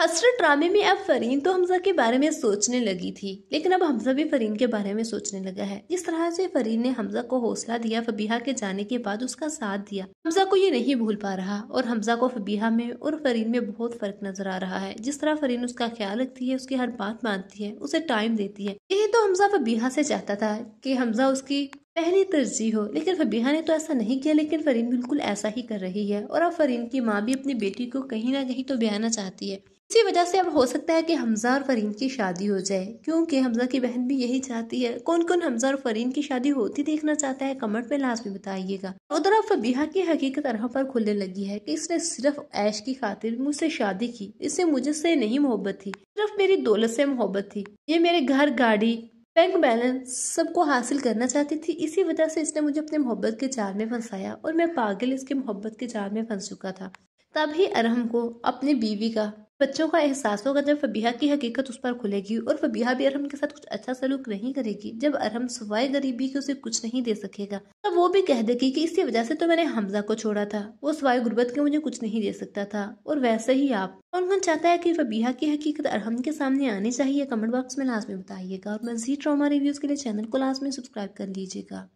हसरत ड्रामे में अब फरीन तो हमजा के बारे में सोचने लगी थी लेकिन अब हमजा भी फरीन के बारे में सोचने लगा है जिस तरह से फरीन ने हमजा को हौसला दिया फबीहा के जाने के बाद उसका साथ दिया हमजा को ये नहीं भूल पा रहा और हमजा को फबीहा में और फरीन में बहुत फर्क नजर आ रहा है जिस तरह फरीन उसका ख्याल रखती है उसकी हर बात मानती है उसे टाइम देती है यही तो हमजा फबीहा से चाहता था की हमजा उसकी पहली तरजीह हो लेकिन फबीहा ने तो ऐसा नहीं किया लेकिन फरीन बिल्कुल ऐसा ही कर रही है और अब फरीन की माँ भी अपनी बेटी को कहीं ना कहीं तो बिहाना चाहती है इसी वजह से अब हो सकता है कि हमजा और फरीन की शादी हो जाए क्योंकि हमजा की बहन भी यही चाहती है कौन कौन हमजा और फरीन की शादी होती देखना चाहता है कमेंट में लाजमी बताइएगा उधर अब फबीहा की हकीकत अरह पर खुलने लगी है कि इसने सिर्फ ऐश की खातिर मुझसे शादी की इससे मुझसे नहीं मोहब्बत थी सिर्फ मेरी दौलत से मोहब्बत थी ये मेरे घर गाड़ी बैंक बैलेंस सबको हासिल करना चाहती थी इसी वजह से इसने मुझे अपने मोहब्बत के जाल में फंसाया और मैं पागल इसके मोहब्बत के जाल में फंस चुका था तभी अरहम को अपनी बीवी का बच्चों का एहसास होगा जब फबीहा की हकीकत उस पर खुलेगी और फबीहा भी अरहम के साथ कुछ अच्छा सलूक नहीं करेगी जब अरहम सवाए गरीबी के उसे कुछ नहीं दे सकेगा तो वो भी कह देगी कि इसी वजह से तो मैंने हमजा को छोड़ा था वो सवाए गुर्बत के मुझे कुछ नहीं दे सकता था और वैसे ही आप उनखन चाहता है कि फबीहा की हकीकत अरहम के सामने आनी चाहिए कमेंट बॉक्स में लाजमी बताइएगा और मजीद ट्रामा रिव्यूज के लिए चैनल को लाजमी सब्सक्राइब कर लीजिएगा